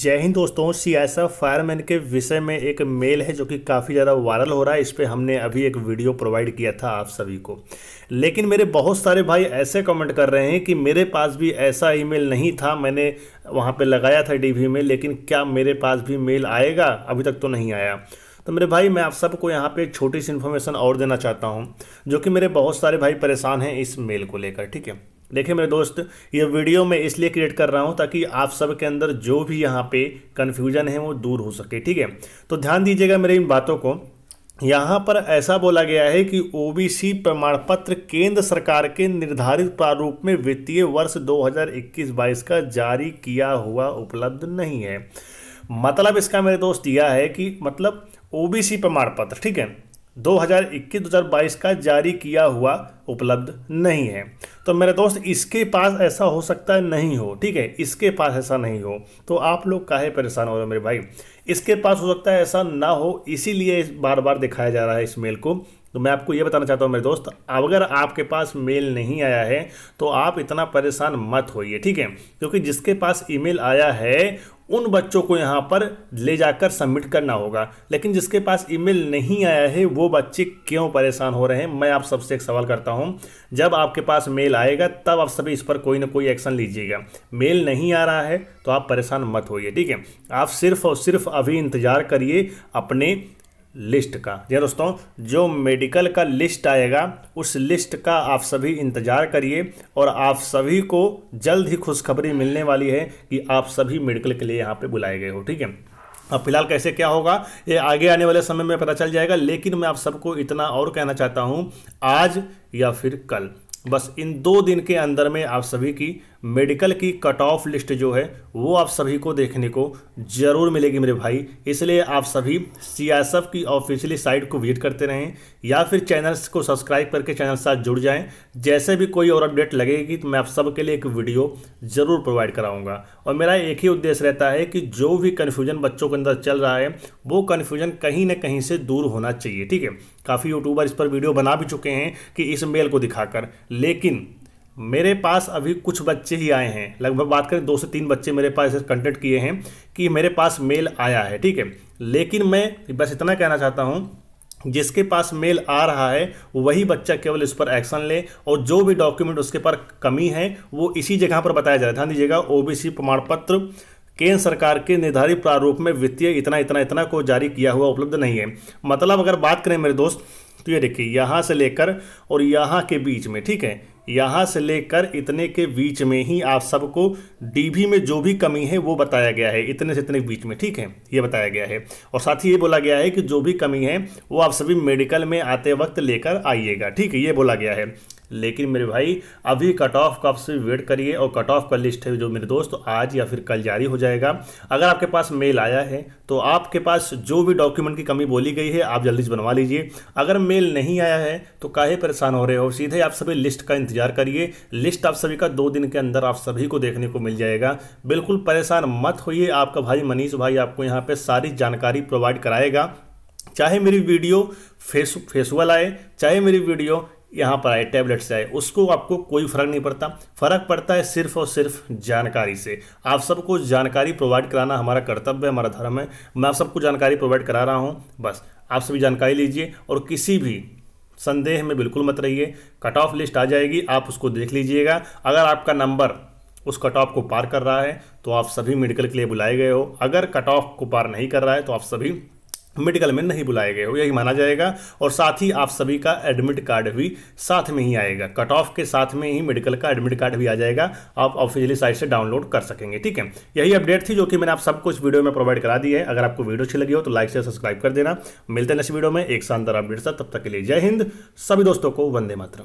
जय हिंद दोस्तों सियासा फायरमैन के विषय में एक मेल है जो कि काफ़ी ज़्यादा वायरल हो रहा है इस पर हमने अभी एक वीडियो प्रोवाइड किया था आप सभी को लेकिन मेरे बहुत सारे भाई ऐसे कमेंट कर रहे हैं कि मेरे पास भी ऐसा ईमेल नहीं था मैंने वहाँ पे लगाया था डीवी में लेकिन क्या मेरे पास भी मेल आएगा अभी तक तो नहीं आया तो मेरे भाई मैं आप सबको यहाँ पे छोटी सी इन्फॉर्मेशन और देना चाहता हूँ जो कि मेरे बहुत सारे भाई परेशान हैं इस मेल को लेकर ठीक है देखिए मेरे दोस्त ये वीडियो मैं इसलिए क्रिएट कर रहा हूँ ताकि आप सब के अंदर जो भी यहाँ पे कन्फ्यूजन है वो दूर हो सके ठीक है तो ध्यान दीजिएगा मेरे इन बातों को यहाँ पर ऐसा बोला गया है कि ओबीसी प्रमाण पत्र केंद्र सरकार के निर्धारित प्रारूप में वित्तीय वर्ष 2021-22 का जारी किया हुआ उपलब्ध नहीं है मतलब इसका मेरे दोस्त यह है कि मतलब ओबीसी प्रमाण पत्र ठीक है 2021-2022 का जारी किया हुआ उपलब्ध नहीं है तो मेरे दोस्त इसके पास ऐसा हो सकता है नहीं हो ठीक है इसके पास ऐसा नहीं हो तो आप लोग काहे परेशान हो रहे हो मेरे भाई इसके पास हो सकता है ऐसा ना हो इसीलिए बार बार दिखाया जा रहा है इस मेल को तो मैं आपको ये बताना चाहता हूँ मेरे दोस्त अगर आपके पास मेल नहीं आया है तो आप इतना परेशान मत होइए ठीक है क्योंकि जिसके पास ईमेल आया है उन बच्चों को यहाँ पर ले जाकर सबमिट करना होगा लेकिन जिसके पास ईमेल नहीं आया है वो बच्चे क्यों परेशान हो रहे हैं मैं आप सबसे एक सवाल करता हूँ जब आपके पास मेल आएगा तब आप सभी इस पर कोई ना कोई एक्शन लीजिएगा मेल नहीं आ रहा है तो आप परेशान मत होइए ठीक है आप सिर्फ और सिर्फ अभी इंतज़ार करिए अपने लिस्ट का जी दोस्तों जो मेडिकल का लिस्ट आएगा उस लिस्ट का आप सभी इंतज़ार करिए और आप सभी को जल्द ही खुशखबरी मिलने वाली है कि आप सभी मेडिकल के लिए यहाँ पे बुलाए गए हो ठीक है अब फिलहाल कैसे क्या होगा ये आगे आने वाले समय में पता चल जाएगा लेकिन मैं आप सबको इतना और कहना चाहता हूँ आज या फिर कल बस इन दो दिन के अंदर में आप सभी की मेडिकल की कट ऑफ लिस्ट जो है वो आप सभी को देखने को ज़रूर मिलेगी मेरे भाई इसलिए आप सभी सी की ऑफिशियली साइट को विजिट करते रहें या फिर चैनल्स को सब्सक्राइब करके चैनल साथ जुड़ जाएं जैसे भी कोई और अपडेट लगेगी तो मैं आप सबके लिए एक वीडियो ज़रूर प्रोवाइड कराऊंगा और मेरा एक ही उद्देश्य रहता है कि जो भी कन्फ्यूजन बच्चों के अंदर चल रहा है वो कन्फ्यूजन कहीं ना कहीं से दूर होना चाहिए ठीक है काफ़ी यूट्यूबर इस पर वीडियो बना भी चुके हैं कि इस मेल को दिखाकर लेकिन मेरे पास अभी कुछ बच्चे ही आए हैं लगभग बात करें दो से तीन बच्चे मेरे पास कंटेक्ट किए हैं कि मेरे पास मेल आया है ठीक है लेकिन मैं बस इतना कहना चाहता हूँ जिसके पास मेल आ रहा है वही बच्चा केवल इस पर एक्शन ले और जो भी डॉक्यूमेंट उसके पर कमी है वो इसी जगह पर बताया जाए ध्यान दीजिएगा ओबीसी प्रमाण पत्र केंद्र सरकार के निर्धारित प्रारूप में वित्तीय इतना इतना इतना को जारी किया हुआ उपलब्ध नहीं है मतलब अगर बात करें मेरे दोस्त तो ये देखिए यहाँ से लेकर और यहाँ के बीच में ठीक है यहाँ से लेकर इतने के बीच में ही आप सबको डीबी में जो भी कमी है वो बताया गया है इतने से इतने बीच में ठीक है ये बताया गया है और साथ ही ये बोला गया है कि जो भी कमी है वो आप सभी मेडिकल में आते वक्त लेकर आइएगा ठीक है ये बोला गया है लेकिन मेरे भाई अभी कट ऑफ का से वेट करिए और कट ऑफ का लिस्ट है जो मेरे दोस्त आज या फिर कल जारी हो जाएगा अगर आपके पास मेल आया है तो आपके पास जो भी डॉक्यूमेंट की कमी बोली गई है आप जल्दी से बनवा लीजिए अगर मेल नहीं आया है तो काहे परेशान हो रहे हो सीधे आप सभी लिस्ट का इंतजार करिए लिस्ट आप सभी का दो दिन के अंदर आप सभी को देखने को मिल जाएगा बिल्कुल परेशान मत होइए आपका भाई मनीष भाई आपको यहाँ पर सारी जानकारी प्रोवाइड कराएगा चाहे मेरी वीडियो फेस फेसुअल आए चाहे मेरी वीडियो यहाँ पर आए टैबलेट से आए उसको आपको कोई फ़र्क नहीं पड़ता फ़र्क पड़ता है सिर्फ और सिर्फ जानकारी से आप सबको जानकारी प्रोवाइड कराना हमारा कर्तव्य है हमारा धर्म है मैं आप सबको जानकारी प्रोवाइड करा रहा हूँ बस आप सभी जानकारी लीजिए और किसी भी संदेह में बिल्कुल मत रहिए कट ऑफ लिस्ट आ जाएगी आप उसको देख लीजिएगा अगर आपका नंबर उस कट ऑफ को पार कर रहा है तो आप सभी मेडिकल के लिए बुलाए गए हो अगर कट ऑफ को पार नहीं कर रहा है तो आप सभी मेडिकल में नहीं बुलाए गए हो यही माना जाएगा और साथ ही आप सभी का एडमिट कार्ड भी साथ में ही आएगा कट ऑफ के साथ में ही मेडिकल का एडमिट कार्ड भी आ जाएगा आप ऑफिशियली साइट से डाउनलोड कर सकेंगे ठीक है यही अपडेट थी जो कि मैंने आप सबको इस वीडियो में प्रोवाइड करा दी है अगर आपको वीडियो अच्छी लगी हो तो लाइक से सब्सक्राइब कर देना मिलते हैं नेक्स्ट वीडियो में एक शानदार अपडेट साथ तब तक के लिए जय हिंद सभी दोस्तों को वंदे मातरम